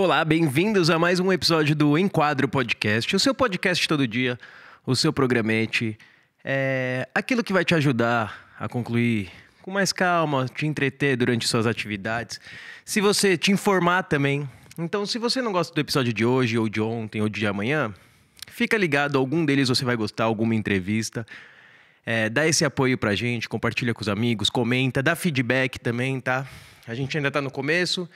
Olá, bem-vindos a mais um episódio do Enquadro Podcast, o seu podcast todo dia, o seu programete. É aquilo que vai te ajudar a concluir com mais calma, te entreter durante suas atividades, se você te informar também. Então, se você não gosta do episódio de hoje, ou de ontem, ou de amanhã, fica ligado, algum deles você vai gostar, alguma entrevista. É, dá esse apoio pra gente, compartilha com os amigos, comenta, dá feedback também, tá? A gente ainda tá no começo.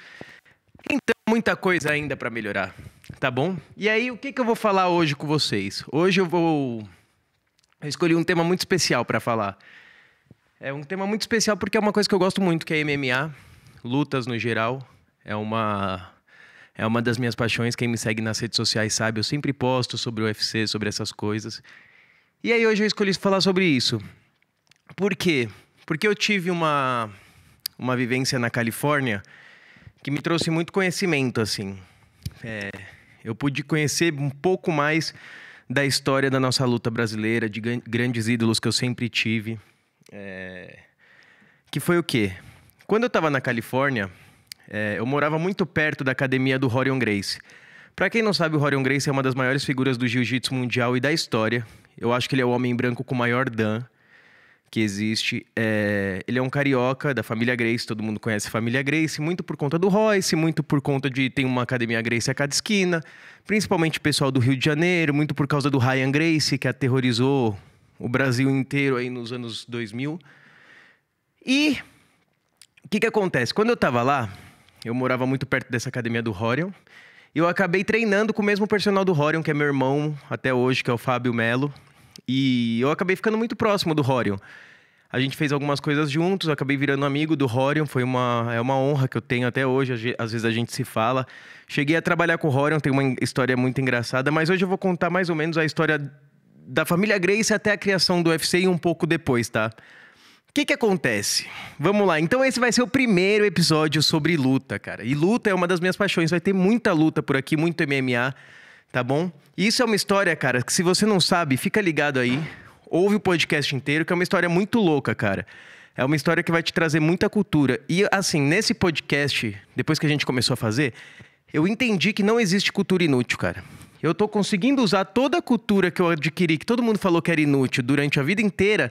Então, muita coisa ainda para melhorar, tá bom? E aí, o que, que eu vou falar hoje com vocês? Hoje eu vou. Eu escolhi um tema muito especial para falar. É um tema muito especial porque é uma coisa que eu gosto muito, que é MMA, lutas no geral. É uma. É uma das minhas paixões. Quem me segue nas redes sociais sabe, eu sempre posto sobre o UFC, sobre essas coisas. E aí hoje eu escolhi falar sobre isso. Por quê? Porque eu tive uma, uma vivência na Califórnia que me trouxe muito conhecimento, assim. É, eu pude conhecer um pouco mais da história da nossa luta brasileira, de grandes ídolos que eu sempre tive. É, que foi o quê? Quando eu estava na Califórnia, é, eu morava muito perto da academia do Rorion Grace. Para quem não sabe, o Rorion Grace é uma das maiores figuras do jiu-jitsu mundial e da história. Eu acho que ele é o homem branco com maior dan que existe. É, ele é um carioca da família Grace, todo mundo conhece a família Grace, muito por conta do Royce, muito por conta de tem uma academia Grace a cada esquina, principalmente o pessoal do Rio de Janeiro, muito por causa do Ryan Grace, que aterrorizou o Brasil inteiro aí nos anos 2000. E o que, que acontece? Quando eu estava lá, eu morava muito perto dessa academia do Horion, eu acabei treinando com o mesmo personal do Horion, que é meu irmão até hoje, que é o Fábio Melo. E eu acabei ficando muito próximo do Horion. A gente fez algumas coisas juntos, acabei virando amigo do Horion, foi uma, é uma honra que eu tenho até hoje, às vezes a gente se fala. Cheguei a trabalhar com o Horion, tem uma história muito engraçada, mas hoje eu vou contar mais ou menos a história da família Grace até a criação do UFC e um pouco depois, tá? O que, que acontece? Vamos lá, então esse vai ser o primeiro episódio sobre luta, cara. E luta é uma das minhas paixões, vai ter muita luta por aqui, muito MMA tá bom? E isso é uma história, cara, que se você não sabe, fica ligado aí, ouve o podcast inteiro, que é uma história muito louca, cara. É uma história que vai te trazer muita cultura. E assim, nesse podcast, depois que a gente começou a fazer, eu entendi que não existe cultura inútil, cara. Eu tô conseguindo usar toda a cultura que eu adquiri, que todo mundo falou que era inútil durante a vida inteira,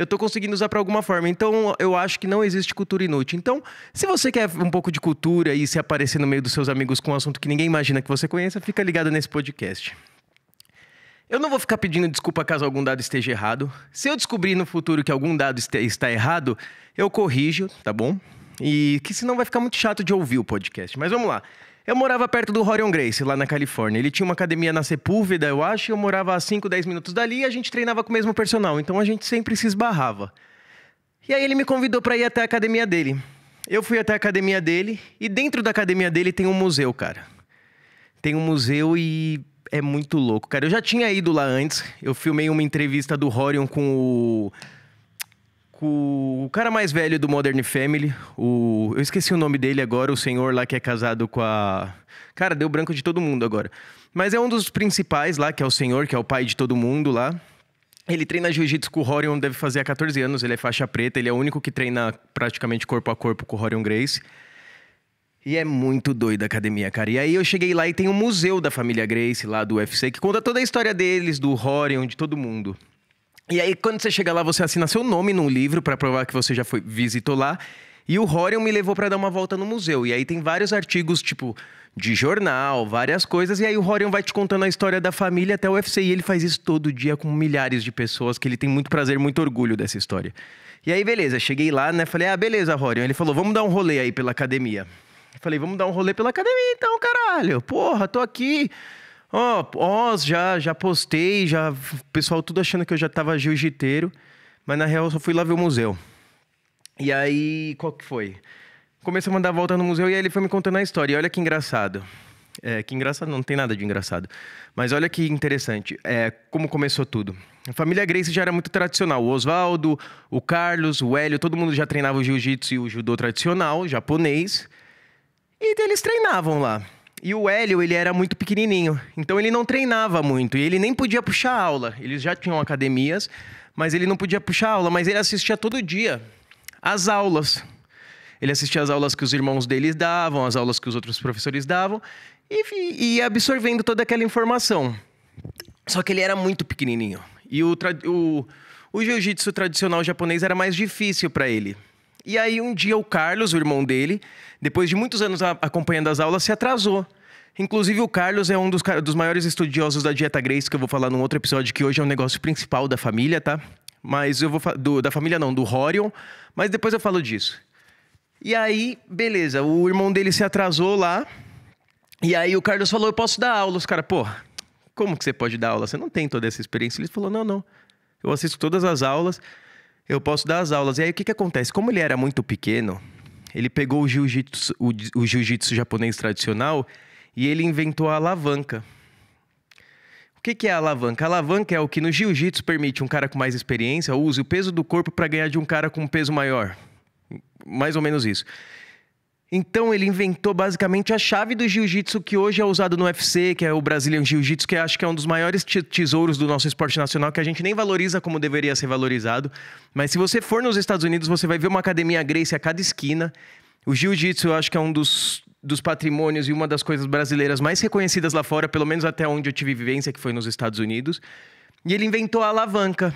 eu estou conseguindo usar para alguma forma. Então, eu acho que não existe cultura inútil. Então, se você quer um pouco de cultura e se aparecer no meio dos seus amigos com um assunto que ninguém imagina que você conheça, fica ligado nesse podcast. Eu não vou ficar pedindo desculpa caso algum dado esteja errado. Se eu descobrir no futuro que algum dado está errado, eu corrijo, tá bom? E que senão vai ficar muito chato de ouvir o podcast. Mas vamos lá. Eu morava perto do Horion Grace, lá na Califórnia. Ele tinha uma academia na Sepúlveda, eu acho, e eu morava a 5, 10 minutos dali e a gente treinava com o mesmo personal, então a gente sempre se esbarrava. E aí ele me convidou para ir até a academia dele. Eu fui até a academia dele e dentro da academia dele tem um museu, cara. Tem um museu e é muito louco, cara. Eu já tinha ido lá antes, eu filmei uma entrevista do Horion com o com o cara mais velho do Modern Family, o eu esqueci o nome dele agora, o senhor lá que é casado com a Cara, deu branco de todo mundo agora. Mas é um dos principais lá, que é o senhor, que é o pai de todo mundo lá. Ele treina jiu-jitsu com o Horion, deve fazer há 14 anos, ele é faixa preta, ele é o único que treina praticamente corpo a corpo com o Horion Grace. E é muito doida a academia, cara. E aí eu cheguei lá e tem um museu da família Grace lá do UFC que conta toda a história deles, do Horion, de todo mundo. E aí, quando você chega lá, você assina seu nome num livro para provar que você já foi, visitou lá. E o Horion me levou para dar uma volta no museu. E aí tem vários artigos, tipo, de jornal, várias coisas. E aí o Horion vai te contando a história da família até o UFC. E ele faz isso todo dia com milhares de pessoas, que ele tem muito prazer, muito orgulho dessa história. E aí, beleza, cheguei lá, né? Falei, ah, beleza, Horion. Ele falou, vamos dar um rolê aí pela academia. Eu falei, vamos dar um rolê pela academia então, caralho. Porra, tô aqui Ó, oh, ó, oh, já, já postei, já. O pessoal tudo achando que eu já tava jiu-jiteiro, mas na real eu só fui lá ver o museu. E aí, qual que foi? Comecei a mandar a volta no museu e aí ele foi me contando a história. E olha que engraçado. É, que engraçado, não tem nada de engraçado. Mas olha que interessante, é, como começou tudo. A família Grace já era muito tradicional. O Oswaldo, o Carlos, o Hélio, todo mundo já treinava o jiu-jitsu e o judô tradicional, japonês. E eles treinavam lá. E o Hélio, ele era muito pequenininho, então ele não treinava muito e ele nem podia puxar aula. Eles já tinham academias, mas ele não podia puxar aula, mas ele assistia todo dia às aulas. Ele assistia às aulas que os irmãos deles davam, às aulas que os outros professores davam e ia absorvendo toda aquela informação. Só que ele era muito pequenininho e o, o, o jiu-jitsu tradicional japonês era mais difícil para ele. E aí um dia o Carlos, o irmão dele, depois de muitos anos acompanhando as aulas, se atrasou. Inclusive, o Carlos é um dos, dos maiores estudiosos da dieta Grace, que eu vou falar num outro episódio, que hoje é um negócio principal da família, tá? Mas eu vou do, da família não, do Horion, mas depois eu falo disso. E aí, beleza, o irmão dele se atrasou lá. E aí o Carlos falou: "Eu posso dar aula". Os cara, pô, como que você pode dar aula? Você não tem toda essa experiência. Ele falou: "Não, não. Eu assisto todas as aulas eu posso dar as aulas. E aí o que, que acontece? Como ele era muito pequeno, ele pegou o jiu-jitsu o, o jiu japonês tradicional e ele inventou a alavanca. O que, que é a alavanca? A alavanca é o que no jiu-jitsu permite um cara com mais experiência use o peso do corpo para ganhar de um cara com um peso maior. Mais ou menos isso. Então ele inventou basicamente a chave do jiu-jitsu que hoje é usado no UFC, que é o Brazilian Jiu-Jitsu, que acho que é um dos maiores tesouros do nosso esporte nacional, que a gente nem valoriza como deveria ser valorizado. Mas se você for nos Estados Unidos, você vai ver uma academia Grace a cada esquina. O jiu-jitsu eu acho que é um dos, dos patrimônios e uma das coisas brasileiras mais reconhecidas lá fora, pelo menos até onde eu tive vivência, que foi nos Estados Unidos. E ele inventou a alavanca,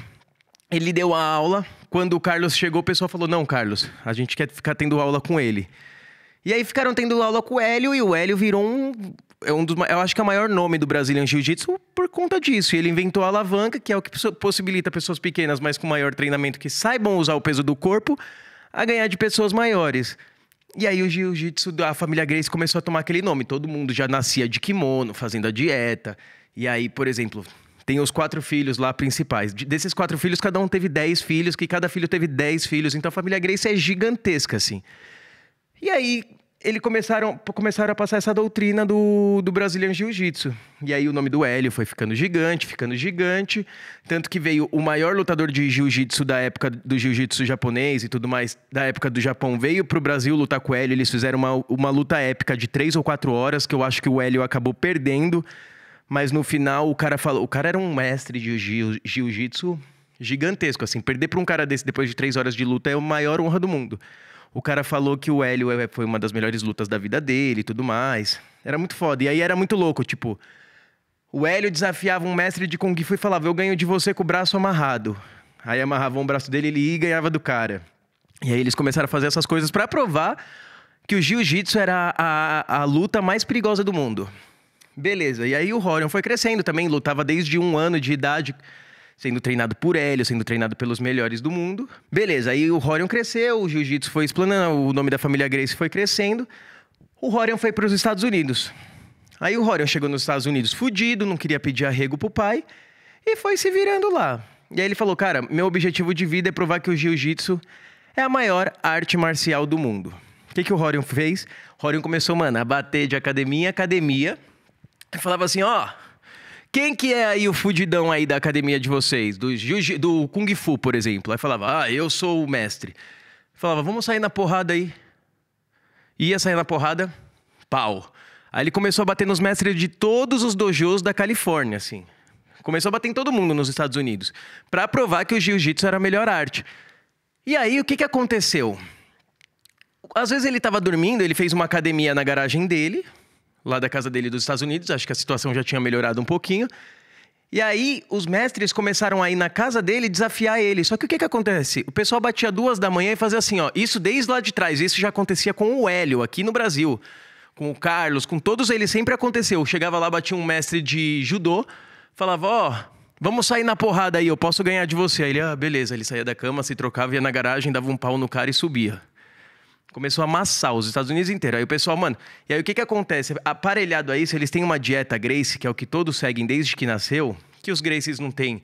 ele deu a aula. Quando o Carlos chegou, o pessoal falou: Não, Carlos, a gente quer ficar tendo aula com ele. E aí ficaram tendo aula com o Hélio e o Hélio virou um. É um dos, eu acho que é o maior nome do Brazilian Jiu-Jitsu por conta disso. E ele inventou a alavanca, que é o que possibilita pessoas pequenas, mas com maior treinamento, que saibam usar o peso do corpo, a ganhar de pessoas maiores. E aí o jiu-jitsu da família Grace começou a tomar aquele nome. Todo mundo já nascia de kimono, fazendo a dieta. E aí, por exemplo, tem os quatro filhos lá principais. Desses quatro filhos, cada um teve dez filhos, que cada filho teve dez filhos. Então a família Grace é gigantesca, assim. E aí eles começaram, começaram a passar essa doutrina do, do Brazilian Jiu-Jitsu. E aí o nome do Hélio foi ficando gigante, ficando gigante. Tanto que veio o maior lutador de Jiu-Jitsu da época do Jiu-Jitsu japonês e tudo mais, da época do Japão, veio pro Brasil lutar com o Hélio. Eles fizeram uma, uma luta épica de três ou quatro horas, que eu acho que o Hélio acabou perdendo. Mas no final o cara falou. O cara era um mestre de Jiu-Jitsu gigantesco, assim. Perder pra um cara desse depois de três horas de luta é a maior honra do mundo o cara falou que o Hélio é, foi uma das melhores lutas da vida dele e tudo mais. Era muito foda. E aí era muito louco, tipo. O Hélio desafiava um mestre de Kung Fu e falava: Eu ganho de você com o braço amarrado. Aí amarravam um o braço dele ele ia e ganhava do cara. E aí eles começaram a fazer essas coisas para provar que o jiu-jitsu era a, a, a luta mais perigosa do mundo. Beleza. E aí o Rorion foi crescendo também, lutava desde um ano de idade sendo treinado por Hélio, sendo treinado pelos melhores do mundo. Beleza, aí o Rorion cresceu, o jiu-jitsu foi explanando, o nome da família Grace foi crescendo. O Rorion foi para os Estados Unidos. Aí o Rorion chegou nos Estados Unidos fudido, não queria pedir arrego pro pai e foi se virando lá. E aí ele falou: "Cara, meu objetivo de vida é provar que o jiu-jitsu é a maior arte marcial do mundo". O que, que o Rorion fez? Rorion começou, mano, a bater de academia em academia. E falava assim: ó, oh, quem que é aí o fudidão aí da academia de vocês? Do, do Kung Fu, por exemplo. Aí falava, ah, eu sou o mestre. Falava, vamos sair na porrada aí. Ia sair na porrada, pau. Aí ele começou a bater nos mestres de todos os dojos da Califórnia, assim. Começou a bater em todo mundo nos Estados Unidos. para provar que o jiu-jitsu era a melhor arte. E aí, o que, que aconteceu? Às vezes ele estava dormindo, ele fez uma academia na garagem dele lá da casa dele dos Estados Unidos, acho que a situação já tinha melhorado um pouquinho. E aí os mestres começaram a ir na casa dele desafiar ele. Só que o que, que acontece? O pessoal batia duas da manhã e fazia assim, ó. Isso desde lá de trás. Isso já acontecia com o Hélio aqui no Brasil. Com o Carlos, com todos eles sempre aconteceu. Chegava lá, batia um mestre de judô, falava, ó, oh, vamos sair na porrada aí, eu posso ganhar de você. Aí ele, ah, beleza. Ele saía da cama, se trocava, ia na garagem, dava um pau no cara e subia. Começou a amassar os Estados Unidos inteiro. Aí o pessoal, mano. E aí o que que acontece? Aparelhado a isso, eles têm uma dieta Grace, que é o que todos seguem desde que nasceu, que os Graces não têm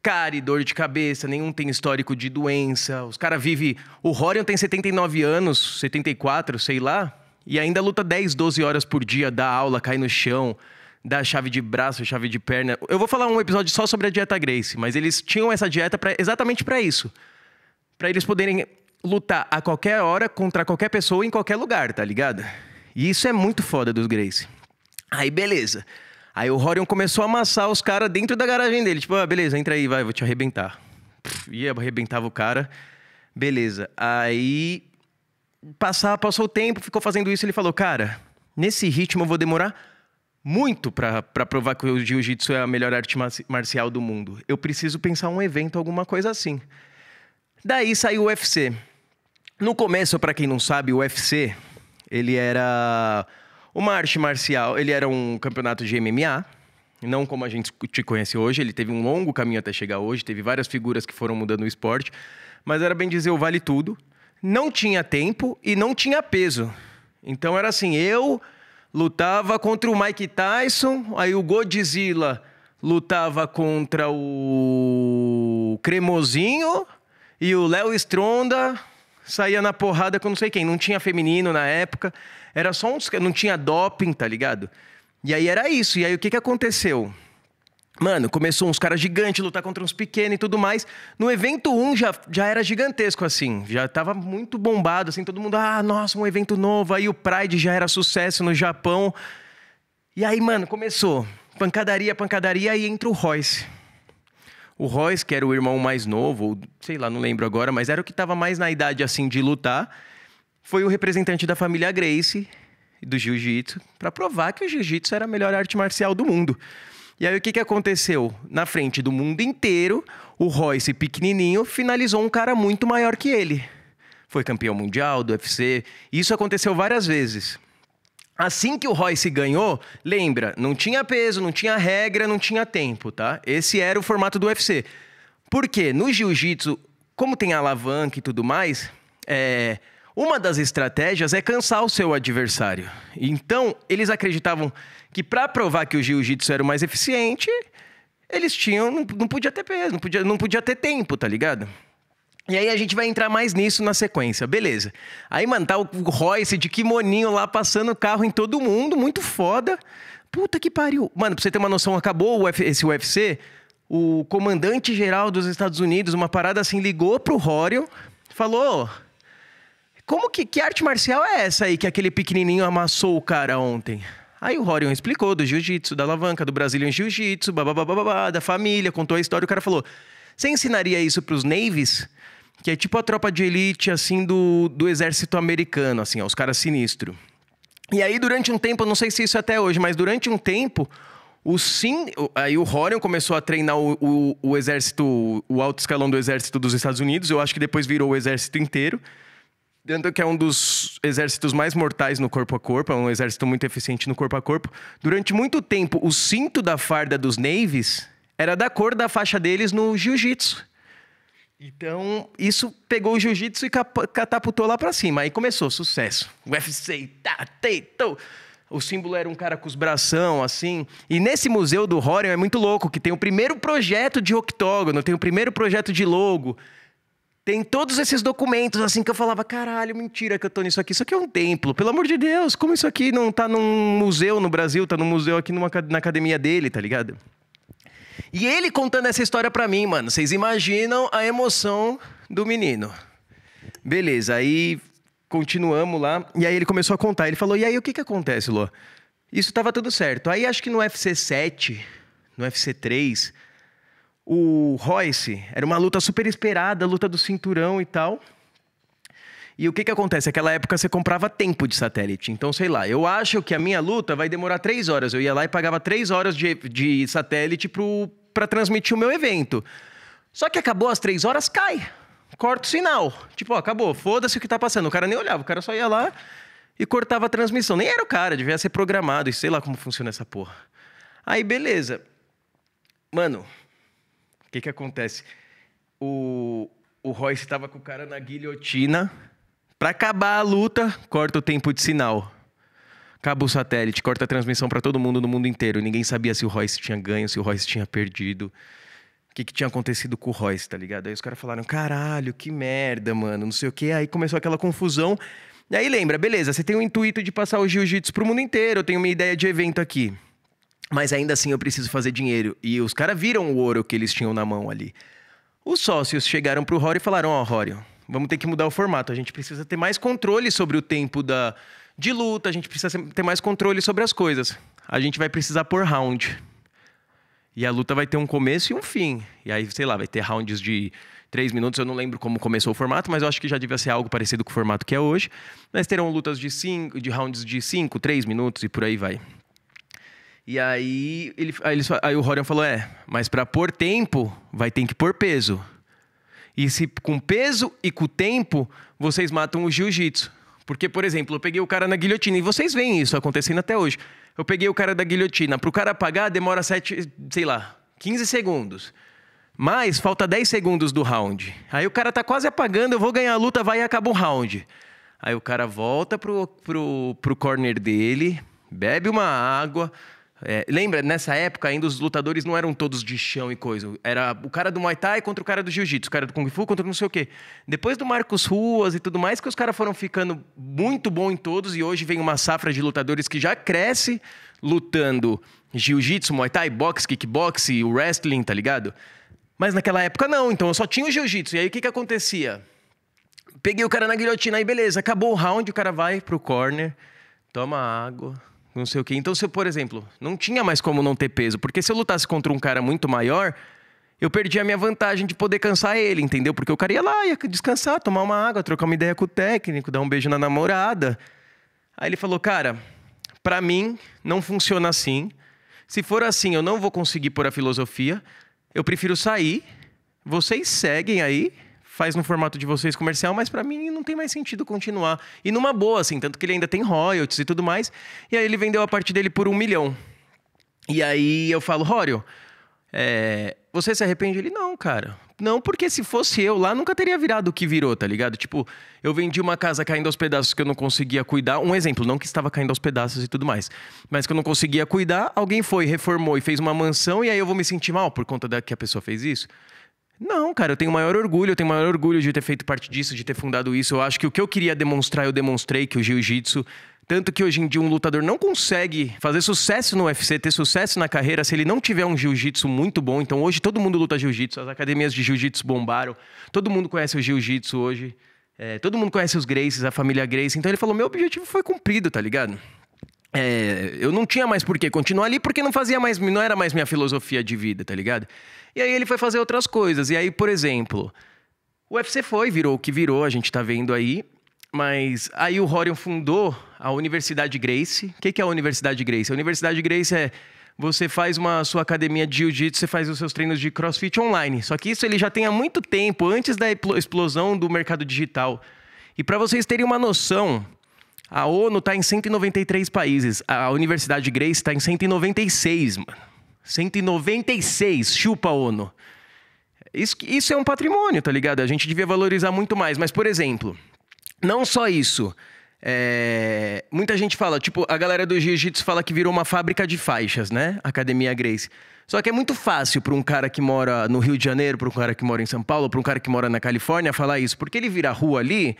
cara e dor de cabeça, nenhum tem histórico de doença. Os caras vivem. O Horion tem 79 anos, 74, sei lá, e ainda luta 10, 12 horas por dia, dá aula, cai no chão, dá chave de braço, chave de perna. Eu vou falar um episódio só sobre a dieta Grace, mas eles tinham essa dieta pra, exatamente para isso. Para eles poderem lutar a qualquer hora contra qualquer pessoa em qualquer lugar, tá ligado? E isso é muito foda dos Grace. Aí beleza. Aí o Horion começou a amassar os caras dentro da garagem dele. Tipo, ah, beleza, entra aí, vai, vou te arrebentar. E arrebentava o cara. Beleza. Aí passar, passou o tempo, ficou fazendo isso. Ele falou, cara, nesse ritmo eu vou demorar muito para provar que o jiu-jitsu é a melhor arte marcial do mundo. Eu preciso pensar um evento, alguma coisa assim. Daí saiu o UFC. No começo, para quem não sabe, o UFC, ele era uma arte marcial, ele era um campeonato de MMA, não como a gente te conhece hoje, ele teve um longo caminho até chegar hoje, teve várias figuras que foram mudando o esporte, mas era bem dizer o vale tudo. Não tinha tempo e não tinha peso. Então era assim, eu lutava contra o Mike Tyson, aí o Godzilla lutava contra o Cremosinho e o Léo Stronda saía na porrada com não sei quem. Não tinha feminino na época, era só uns. Não tinha doping, tá ligado? E aí era isso. E aí o que, que aconteceu? Mano, começou uns caras gigantes lutar contra uns pequenos e tudo mais. No evento 1 já, já era gigantesco, assim. Já tava muito bombado, assim. Todo mundo, ah, nossa, um evento novo. Aí o Pride já era sucesso no Japão. E aí, mano, começou. Pancadaria, pancadaria. Aí entra o Royce. O Royce, que era o irmão mais novo, ou sei lá, não lembro agora, mas era o que estava mais na idade assim de lutar, foi o representante da família Grace do jiu-jitsu para provar que o jiu-jitsu era a melhor arte marcial do mundo. E aí o que, que aconteceu? Na frente do mundo inteiro, o Royce pequenininho finalizou um cara muito maior que ele. Foi campeão mundial do UFC. Isso aconteceu várias vezes. Assim que o Royce ganhou, lembra, não tinha peso, não tinha regra, não tinha tempo, tá? Esse era o formato do UFC. Por quê? No jiu-jitsu, como tem alavanca e tudo mais, é, uma das estratégias é cansar o seu adversário. Então, eles acreditavam que para provar que o jiu-jitsu era o mais eficiente, eles tinham. Não, não podia ter peso, não podia, não podia ter tempo, tá ligado? E aí a gente vai entrar mais nisso na sequência, beleza. Aí, mano, tá o Royce de kimoninho lá passando o carro em todo mundo, muito foda. Puta que pariu. Mano, pra você ter uma noção, acabou esse UFC, o comandante geral dos Estados Unidos, uma parada assim, ligou pro Rório, falou: Como que, que arte marcial é essa aí que aquele pequenininho amassou o cara ontem? Aí o Rorion explicou do jiu-jitsu, da alavanca, do Brazilian jiu-jitsu, babá, da família, contou a história. O cara falou: Você ensinaria isso pros navies? Que é tipo a tropa de elite, assim, do, do exército americano, assim, ó, os caras sinistros. E aí, durante um tempo, não sei se isso é até hoje, mas durante um tempo, o Sim. Aí o Horion começou a treinar o, o, o, exército, o alto escalão do exército dos Estados Unidos. Eu acho que depois virou o exército inteiro. Tanto que é um dos exércitos mais mortais no corpo a corpo, é um exército muito eficiente no corpo a corpo. Durante muito tempo, o cinto da farda dos navies era da cor da faixa deles no jiu-jitsu. Então, isso pegou o jiu-jitsu e catapultou lá para cima. Aí começou, sucesso. UFC, tá, teitou. O símbolo era um cara com os bração, assim. E nesse museu do Horion é muito louco, que tem o primeiro projeto de octógono, tem o primeiro projeto de logo. Tem todos esses documentos, assim, que eu falava, caralho, mentira que eu tô nisso aqui. Isso aqui é um templo, pelo amor de Deus. Como isso aqui não tá num museu no Brasil, tá num museu aqui numa, na academia dele, tá ligado? E ele contando essa história para mim, mano, vocês imaginam a emoção do menino. Beleza, aí continuamos lá. E aí ele começou a contar. Ele falou: E aí o que que acontece, Lô? Isso tava tudo certo. Aí acho que no UFC 7, no UFC 3, o Royce era uma luta super esperada, luta do cinturão e tal. E o que que acontece? Naquela época você comprava tempo de satélite. Então, sei lá, eu acho que a minha luta vai demorar três horas. Eu ia lá e pagava três horas de, de satélite pro, para transmitir o meu evento. Só que acabou às três horas, cai. Corta o sinal. Tipo, ó, acabou, foda-se o que tá passando. O cara nem olhava, o cara só ia lá e cortava a transmissão. Nem era o cara, devia ser programado e sei lá como funciona essa porra. Aí, beleza. Mano, o que que acontece? O, o Royce estava com o cara na guilhotina. Para acabar a luta, corta o tempo de sinal o satélite, corta a transmissão para todo mundo no mundo inteiro. Ninguém sabia se o Royce tinha ganho, se o Royce tinha perdido. O que, que tinha acontecido com o Royce, tá ligado? Aí os caras falaram, caralho, que merda, mano, não sei o quê. Aí começou aquela confusão. E aí lembra, beleza, você tem o intuito de passar o jiu-jitsu pro mundo inteiro, eu tenho uma ideia de evento aqui. Mas ainda assim eu preciso fazer dinheiro. E os caras viram o ouro que eles tinham na mão ali. Os sócios chegaram pro Rory e falaram, ó, oh, Rory, vamos ter que mudar o formato, a gente precisa ter mais controle sobre o tempo da de luta, a gente precisa ter mais controle sobre as coisas. A gente vai precisar por round. E a luta vai ter um começo e um fim. E aí, sei lá, vai ter rounds de três minutos. Eu não lembro como começou o formato, mas eu acho que já devia ser algo parecido com o formato que é hoje. Mas terão lutas de cinco, de rounds de cinco, três minutos e por aí vai. E aí, ele, aí, ele, aí o Rorion falou: é, mas para pôr tempo, vai ter que pôr peso. E se com peso e com tempo, vocês matam o jiu-jitsu. Porque, por exemplo, eu peguei o cara na guilhotina, e vocês veem isso acontecendo até hoje. Eu peguei o cara da guilhotina, para o cara apagar demora 7, sei lá, 15 segundos. Mas falta 10 segundos do round. Aí o cara tá quase apagando, eu vou ganhar a luta, vai e acaba o round. Aí o cara volta pro, pro, pro corner dele, bebe uma água, é, lembra, nessa época ainda os lutadores não eram todos de chão e coisa. Era o cara do Muay Thai contra o cara do Jiu-Jitsu, o cara do Kung Fu contra não sei o quê. Depois do Marcos Ruas e tudo mais, que os caras foram ficando muito bom em todos, e hoje vem uma safra de lutadores que já cresce lutando Jiu-Jitsu, Muay Thai, boxe, kickboxe, o wrestling, tá ligado? Mas naquela época não, então eu só tinha o Jiu-Jitsu. E aí o que que acontecia? Peguei o cara na guilhotina, aí beleza, acabou o round, o cara vai pro corner, toma água não sei o quê. Então, se eu, por exemplo, não tinha mais como não ter peso, porque se eu lutasse contra um cara muito maior, eu perdi a minha vantagem de poder cansar ele, entendeu? Porque o cara ia lá, ia descansar, tomar uma água, trocar uma ideia com o técnico, dar um beijo na namorada. Aí ele falou, cara, para mim não funciona assim. Se for assim, eu não vou conseguir pôr a filosofia. Eu prefiro sair. Vocês seguem aí, faz no formato de vocês comercial, mas para mim não tem mais sentido continuar. E numa boa, assim, tanto que ele ainda tem royalties e tudo mais. E aí ele vendeu a parte dele por um milhão. E aí eu falo, Rório, é, você se arrepende? Ele, não, cara. Não, porque se fosse eu lá, nunca teria virado o que virou, tá ligado? Tipo, eu vendi uma casa caindo aos pedaços que eu não conseguia cuidar. Um exemplo, não que estava caindo aos pedaços e tudo mais, mas que eu não conseguia cuidar. Alguém foi, reformou e fez uma mansão, e aí eu vou me sentir mal por conta da que a pessoa fez isso. Não, cara, eu tenho maior orgulho, eu tenho maior orgulho de ter feito parte disso, de ter fundado isso. Eu acho que o que eu queria demonstrar, eu demonstrei que o jiu-jitsu tanto que hoje em dia um lutador não consegue fazer sucesso no UFC, ter sucesso na carreira, se ele não tiver um jiu-jitsu muito bom. Então hoje todo mundo luta jiu-jitsu, as academias de jiu-jitsu bombaram, todo mundo conhece o jiu-jitsu hoje, é, todo mundo conhece os Graces, a família Grace. Então ele falou: meu objetivo foi cumprido, tá ligado? É, eu não tinha mais por que continuar ali porque não fazia mais, não era mais minha filosofia de vida, tá ligado? E aí ele foi fazer outras coisas. E aí, por exemplo, o UFC foi, virou o que virou, a gente tá vendo aí. Mas aí o Horion fundou a Universidade Grace. O que, que é a Universidade Grace? A Universidade Grace é você faz uma sua academia de jiu-jitsu, você faz os seus treinos de crossfit online. Só que isso ele já tem há muito tempo, antes da explosão do mercado digital. E para vocês terem uma noção, a ONU está em 193 países. A Universidade Grace está em 196, mano. 196, chupa a ONU. Isso, isso é um patrimônio, tá ligado? A gente devia valorizar muito mais. Mas, por exemplo, não só isso. É... Muita gente fala, tipo, a galera do jiu-jitsu fala que virou uma fábrica de faixas, né? Academia Grace. Só que é muito fácil para um cara que mora no Rio de Janeiro, para um cara que mora em São Paulo, para um cara que mora na Califórnia falar isso, porque ele vira rua ali,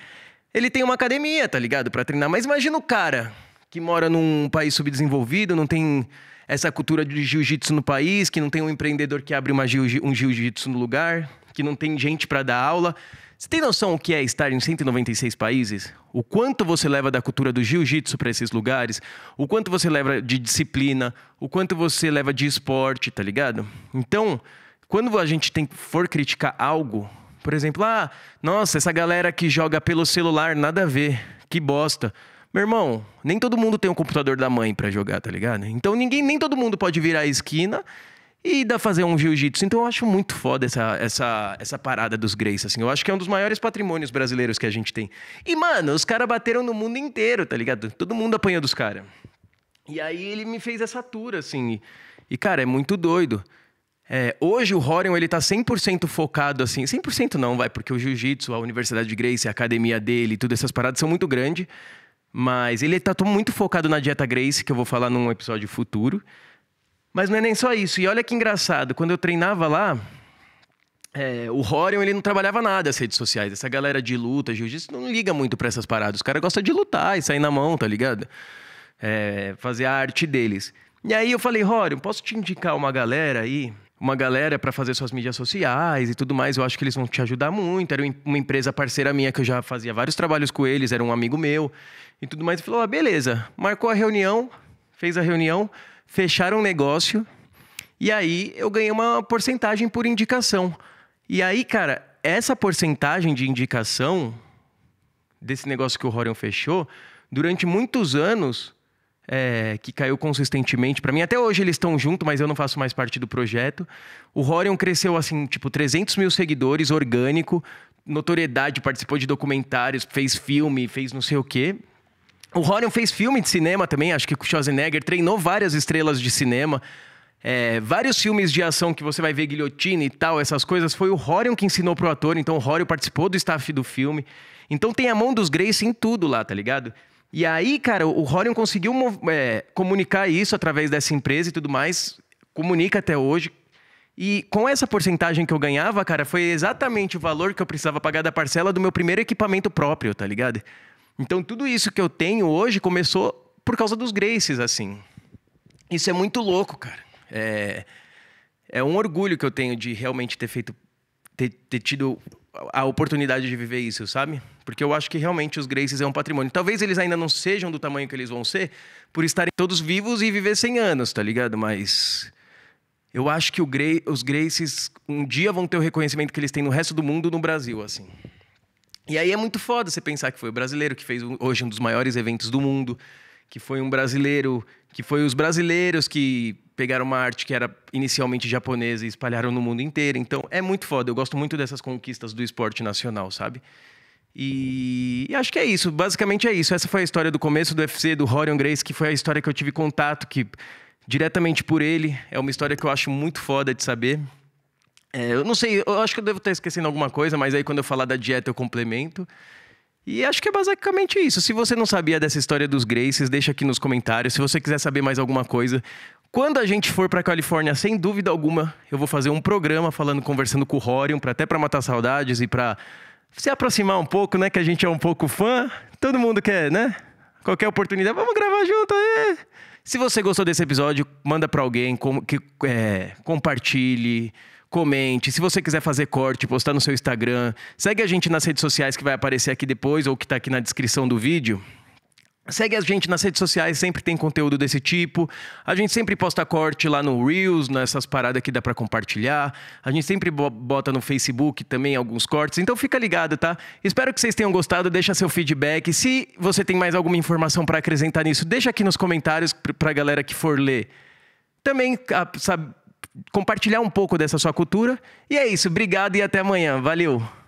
ele tem uma academia, tá ligado? Para treinar. Mas imagina o cara que mora num país subdesenvolvido, não tem essa cultura de jiu-jitsu no país, que não tem um empreendedor que abre uma jiu um jiu-jitsu no lugar, que não tem gente para dar aula. Você tem noção o que é estar em 196 países? O quanto você leva da cultura do jiu-jitsu para esses lugares? O quanto você leva de disciplina? O quanto você leva de esporte, tá ligado? Então, quando a gente tem, for criticar algo, por exemplo, ah, nossa, essa galera que joga pelo celular, nada a ver, que bosta. Meu irmão, nem todo mundo tem um computador da mãe para jogar, tá ligado? Então ninguém, nem todo mundo pode virar a esquina e dar fazer um jiu-jitsu. Então eu acho muito foda essa, essa, essa parada dos Grace, assim. Eu acho que é um dos maiores patrimônios brasileiros que a gente tem. E, mano, os caras bateram no mundo inteiro, tá ligado? Todo mundo apanha dos caras. E aí ele me fez essa tour, assim. E, cara, é muito doido. É, hoje o Horion ele tá 100% focado assim, 100% não, vai, porque o jiu-jitsu, a Universidade de Grace, a academia dele, tudo essas paradas são muito grande, mas ele tá muito focado na dieta Grace, que eu vou falar num episódio futuro. Mas não é nem só isso. E olha que engraçado, quando eu treinava lá, é, o Horion ele não trabalhava nada as redes sociais. Essa galera de luta, jiu-jitsu, não liga muito para essas paradas. Os caras gostam de lutar e sair na mão, tá ligado? É, fazer a arte deles. E aí eu falei, Horion, posso te indicar uma galera aí uma galera para fazer suas mídias sociais e tudo mais. Eu acho que eles vão te ajudar muito. Era uma empresa parceira minha que eu já fazia vários trabalhos com eles, era um amigo meu e tudo mais. E falou: ah, beleza. Marcou a reunião, fez a reunião, fecharam o negócio. E aí eu ganhei uma porcentagem por indicação. E aí, cara, essa porcentagem de indicação desse negócio que o Rorion fechou, durante muitos anos é, que caiu consistentemente para mim. Até hoje eles estão junto, mas eu não faço mais parte do projeto. O Horion cresceu assim, tipo, 300 mil seguidores, orgânico, notoriedade, participou de documentários, fez filme, fez não sei o quê. O Horion fez filme de cinema também, acho que o Schwarzenegger treinou várias estrelas de cinema. É, vários filmes de ação que você vai ver guilhotina e tal, essas coisas, foi o Horion que ensinou pro ator, então o Horion participou do staff do filme. Então tem a mão dos Grace em tudo lá, tá ligado? E aí, cara, o Horion conseguiu é, comunicar isso através dessa empresa e tudo mais, comunica até hoje. E com essa porcentagem que eu ganhava, cara, foi exatamente o valor que eu precisava pagar da parcela do meu primeiro equipamento próprio, tá ligado? Então tudo isso que eu tenho hoje começou por causa dos Graces, assim. Isso é muito louco, cara. É, é um orgulho que eu tenho de realmente ter feito, ter, ter tido a oportunidade de viver isso, sabe? Porque eu acho que realmente os Graces é um patrimônio. Talvez eles ainda não sejam do tamanho que eles vão ser por estarem todos vivos e viver 100 anos, tá ligado? Mas eu acho que os Graces um dia vão ter o reconhecimento que eles têm no resto do mundo, no Brasil, assim. E aí é muito foda você pensar que foi o brasileiro que fez hoje um dos maiores eventos do mundo, que foi um brasileiro, que foi os brasileiros que pegaram uma arte que era inicialmente japonesa e espalharam no mundo inteiro. Então é muito foda. Eu gosto muito dessas conquistas do esporte nacional, sabe? E, e acho que é isso. Basicamente é isso. Essa foi a história do começo do UFC, do Horion Grace, que foi a história que eu tive contato, que diretamente por ele. É uma história que eu acho muito foda de saber. É, eu não sei, eu acho que eu devo estar esquecendo alguma coisa, mas aí quando eu falar da dieta eu complemento. E acho que é basicamente isso. Se você não sabia dessa história dos Graces, deixa aqui nos comentários. Se você quiser saber mais alguma coisa, quando a gente for para a Califórnia, sem dúvida alguma, eu vou fazer um programa falando, conversando com o Rorion, para até para matar saudades e para se aproximar um pouco, né? Que a gente é um pouco fã. Todo mundo quer, né? Qualquer oportunidade, vamos gravar junto aí. Se você gostou desse episódio, manda para alguém, com, que, é, compartilhe, comente. Se você quiser fazer corte, postar no seu Instagram, segue a gente nas redes sociais que vai aparecer aqui depois ou que está aqui na descrição do vídeo. Segue a gente nas redes sociais, sempre tem conteúdo desse tipo. A gente sempre posta corte lá no Reels, nessas paradas que dá para compartilhar. A gente sempre bota no Facebook também alguns cortes. Então fica ligado, tá? Espero que vocês tenham gostado, deixa seu feedback. Se você tem mais alguma informação para acrescentar nisso, deixa aqui nos comentários pra galera que for ler. Também ah, sabe, compartilhar um pouco dessa sua cultura. E é isso, obrigado e até amanhã. Valeu.